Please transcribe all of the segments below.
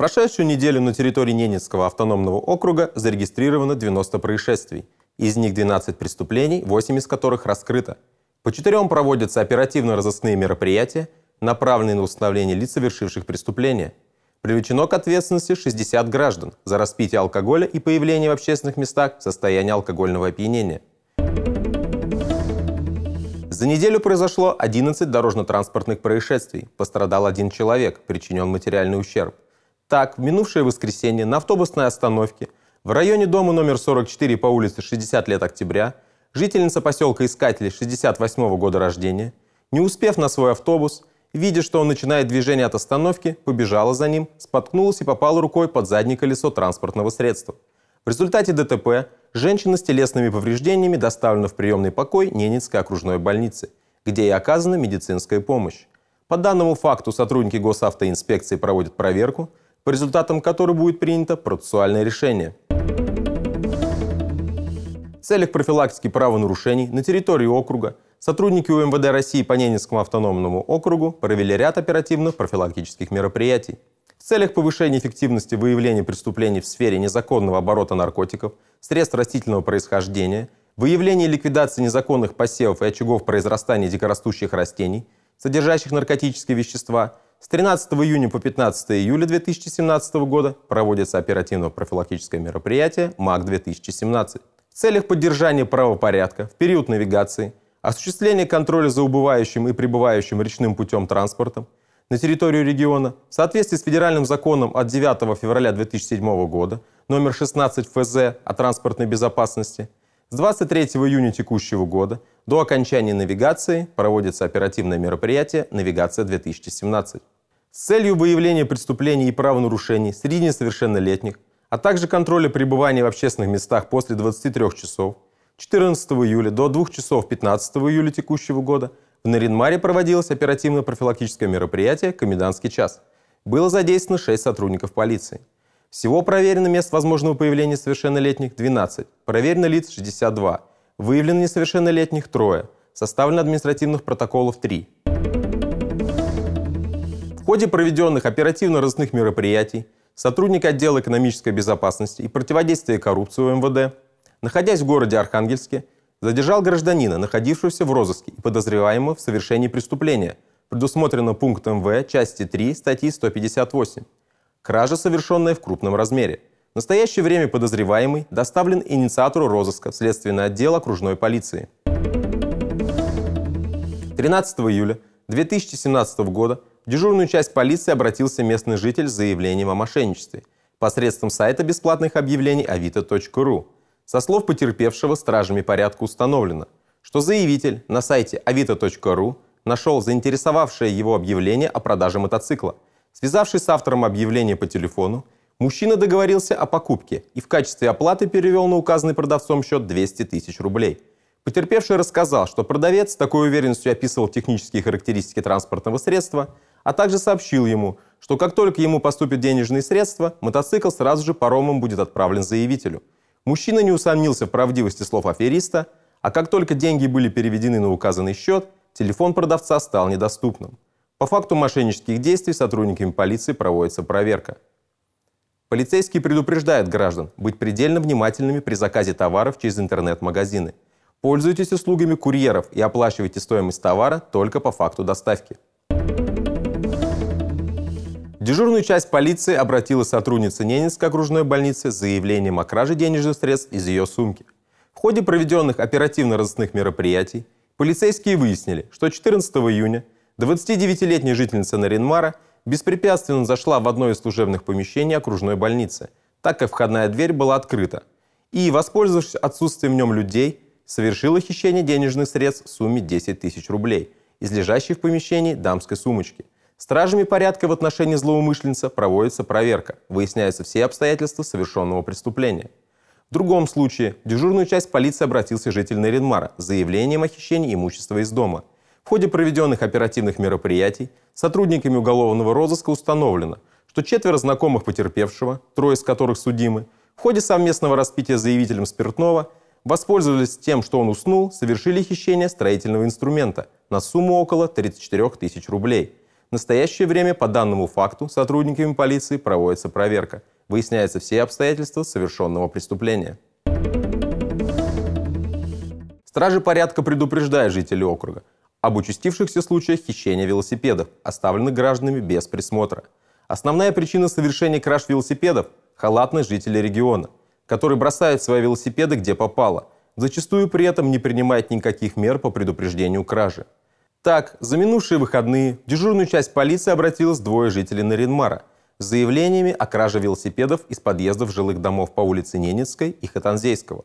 прошедшую неделю на территории Ненецкого автономного округа зарегистрировано 90 происшествий. Из них 12 преступлений, 8 из которых раскрыто. По четырем проводятся оперативно-розыскные мероприятия, направленные на установление лиц, совершивших преступления. Привлечено к ответственности 60 граждан за распитие алкоголя и появление в общественных местах в состоянии алкогольного опьянения. За неделю произошло 11 дорожно-транспортных происшествий. Пострадал один человек, причинен материальный ущерб. Так, в минувшее воскресенье на автобусной остановке в районе дома номер 44 по улице 60 лет октября жительница поселка Искатели 68 -го года рождения, не успев на свой автобус, видя, что он начинает движение от остановки, побежала за ним, споткнулась и попала рукой под заднее колесо транспортного средства. В результате ДТП женщина с телесными повреждениями доставлена в приемный покой Ненецкой окружной больницы, где ей оказана медицинская помощь. По данному факту сотрудники госавтоинспекции проводят проверку, по результатам которой будет принято процессуальное решение. В целях профилактики правонарушений на территории округа сотрудники УМВД России по Ненецкому автономному округу провели ряд оперативных профилактических мероприятий. В целях повышения эффективности выявления преступлений в сфере незаконного оборота наркотиков, средств растительного происхождения, выявления и ликвидации незаконных посевов и очагов произрастания дикорастущих растений, содержащих наркотические вещества – с 13 июня по 15 июля 2017 года проводится оперативно-профилактическое мероприятие МАК-2017 в целях поддержания правопорядка в период навигации, осуществления контроля за убывающим и прибывающим речным путем транспортом на территорию региона в соответствии с федеральным законом от 9 февраля 2007 года номер 16 ФЗ о транспортной безопасности – с 23 июня текущего года до окончания навигации проводится оперативное мероприятие «Навигация-2017» с целью выявления преступлений и правонарушений среди несовершеннолетних, а также контроля пребывания в общественных местах после 23 часов 14 июля до 2 часов 15 июля текущего года в Наринмаре проводилось оперативно-профилактическое мероприятие «Комендантский час». Было задействовано 6 сотрудников полиции – всего проверено мест возможного появления совершеннолетних 12, проверено лиц 62, выявлено несовершеннолетних трое, составлено административных протоколов 3. В ходе проведенных оперативно-розыскных мероприятий сотрудник отдела экономической безопасности и противодействия коррупции МВД, находясь в городе Архангельске, задержал гражданина, находившегося в розыске и подозреваемого в совершении преступления, предусмотренного пунктом В части 3 статьи 158 Кража, совершенная в крупном размере. В настоящее время подозреваемый доставлен инициатору розыска в следственный отдел окружной полиции. 13 июля 2017 года в дежурную часть полиции обратился местный житель с заявлением о мошенничестве посредством сайта бесплатных объявлений avito.ru. Со слов потерпевшего стражами порядка установлено, что заявитель на сайте avito.ru нашел заинтересовавшее его объявление о продаже мотоцикла – Связавшись с автором объявления по телефону, мужчина договорился о покупке и в качестве оплаты перевел на указанный продавцом счет 200 тысяч рублей. Потерпевший рассказал, что продавец с такой уверенностью описывал технические характеристики транспортного средства, а также сообщил ему, что как только ему поступят денежные средства, мотоцикл сразу же паромом будет отправлен заявителю. Мужчина не усомнился в правдивости слов афериста, а как только деньги были переведены на указанный счет, телефон продавца стал недоступным. По факту мошеннических действий сотрудниками полиции проводится проверка. Полицейские предупреждают граждан быть предельно внимательными при заказе товаров через интернет-магазины. Пользуйтесь услугами курьеров и оплачивайте стоимость товара только по факту доставки. В дежурную часть полиции обратила сотрудница Ненецкой окружной больницы с заявлением о краже денежных средств из ее сумки. В ходе проведенных оперативно-розыскных мероприятий полицейские выяснили, что 14 июня – 29-летняя жительница Наринмара беспрепятственно зашла в одно из служебных помещений окружной больницы, так как входная дверь была открыта, и, воспользовавшись отсутствием в нем людей, совершила хищение денежных средств в сумме 10 тысяч рублей из лежащей в помещении дамской сумочки. Стражами порядка в отношении злоумышленца проводится проверка, выясняются все обстоятельства совершенного преступления. В другом случае в дежурную часть полиции обратился житель Наринмара с заявлением о хищении имущества из дома – в ходе проведенных оперативных мероприятий сотрудниками уголовного розыска установлено, что четверо знакомых потерпевшего, трое из которых судимы, в ходе совместного распития заявителем спиртного воспользовались тем, что он уснул, совершили хищение строительного инструмента на сумму около 34 тысяч рублей. В настоящее время по данному факту сотрудниками полиции проводится проверка. Выясняются все обстоятельства совершенного преступления. Стражи порядка предупреждают жителей округа, об участившихся случаях хищения велосипедов, оставленных гражданами без присмотра. Основная причина совершения краж велосипедов – халатность жителей региона, который бросает свои велосипеды где попало, зачастую при этом не принимает никаких мер по предупреждению кражи. Так, за минувшие выходные в дежурную часть полиции обратилось двое жителей Наринмара с заявлениями о краже велосипедов из подъездов жилых домов по улице Ненецкой и Хатанзейского.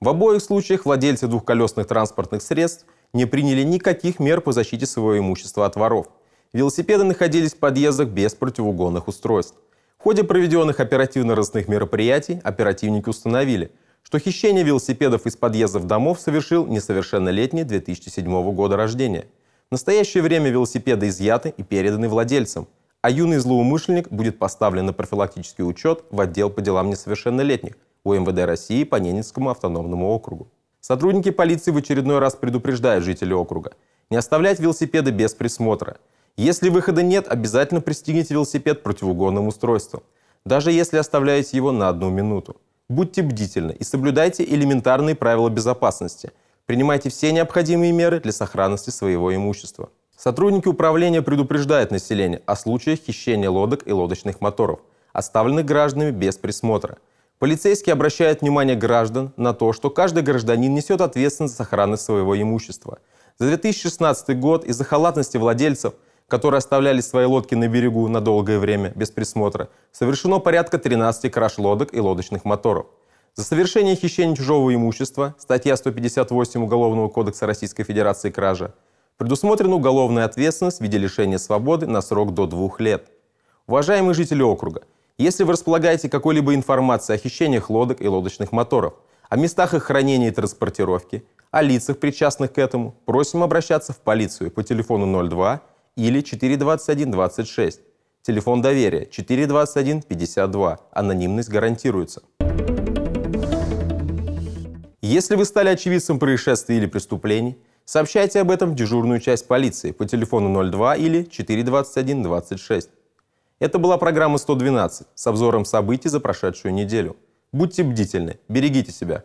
В обоих случаях владельцы двухколесных транспортных средств не приняли никаких мер по защите своего имущества от воров. Велосипеды находились в подъездах без противоугонных устройств. В ходе проведенных оперативно-розыскных мероприятий оперативники установили, что хищение велосипедов из подъездов домов совершил несовершеннолетний 2007 года рождения. В настоящее время велосипеды изъяты и переданы владельцам, а юный злоумышленник будет поставлен на профилактический учет в отдел по делам несовершеннолетних у МВД России по Ненецкому автономному округу. Сотрудники полиции в очередной раз предупреждают жителей округа. Не оставлять велосипеды без присмотра. Если выхода нет, обязательно пристегните велосипед противоугонным устройством. Даже если оставляете его на одну минуту. Будьте бдительны и соблюдайте элементарные правила безопасности. Принимайте все необходимые меры для сохранности своего имущества. Сотрудники управления предупреждают население о случаях хищения лодок и лодочных моторов, оставленных гражданами без присмотра – Полицейские обращают внимание граждан на то, что каждый гражданин несет ответственность за сохранность своего имущества. За 2016 год из-за халатности владельцев, которые оставляли свои лодки на берегу на долгое время без присмотра, совершено порядка 13 краж лодок и лодочных моторов. За совершение хищения чужого имущества, статья 158 Уголовного кодекса Российской Федерации кража, предусмотрена уголовная ответственность в виде лишения свободы на срок до двух лет. Уважаемые жители округа, если вы располагаете какой-либо информацией о хищениях лодок и лодочных моторов, о местах их хранения и транспортировки, о лицах, причастных к этому, просим обращаться в полицию по телефону 02 или 42126. Телефон доверия 42152. Анонимность гарантируется. Если вы стали очевидцем происшествий или преступлений, сообщайте об этом в дежурную часть полиции по телефону 02 или 42126. Это была программа 112 с обзором событий за прошедшую неделю. Будьте бдительны, берегите себя.